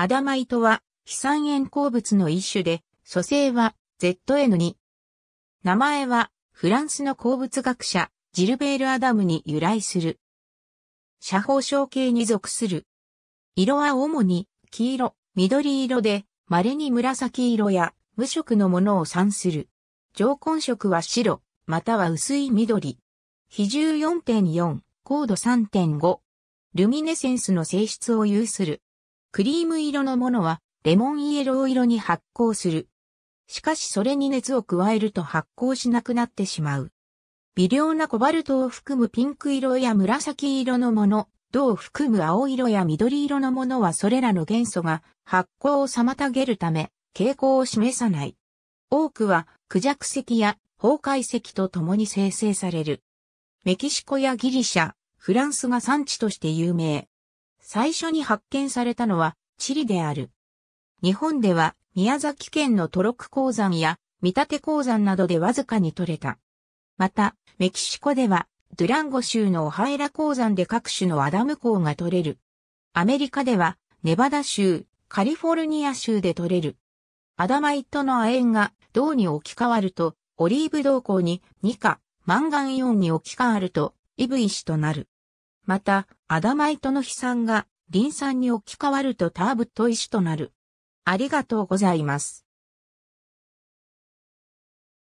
アダマイトは、飛散塩鉱物の一種で、組成は ZN2。名前は、フランスの鉱物学者、ジルベール・アダムに由来する。斜方小系に属する。色は主に、黄色、緑色で、稀に紫色や無色のものを産する。上根色は白、または薄い緑。比重4.4、高度3.5。ルミネセンスの性質を有する。クリーム色のものはレモンイエロー色に発酵する。しかしそれに熱を加えると発酵しなくなってしまう。微量なコバルトを含むピンク色や紫色のもの、銅を含む青色や緑色のものはそれらの元素が発酵を妨げるため傾向を示さない。多くは孔弱石や崩壊石と共に生成される。メキシコやギリシャ、フランスが産地として有名。最初に発見されたのはチリである。日本では宮崎県のトロク鉱山や見立て鉱山などでわずかに取れた。また、メキシコではドゥランゴ州のオハエラ鉱山で各種のアダム鉱が取れる。アメリカではネバダ州、カリフォルニア州で取れる。アダマイトの亜鉛が銅に置き換わると、オリーブ銅鉱に2価、マンガンイオンに置き換わると、イブイシとなる。また、アダマイトの悲惨がリン酸に置き換わるとターブット石となる。ありがとうございます。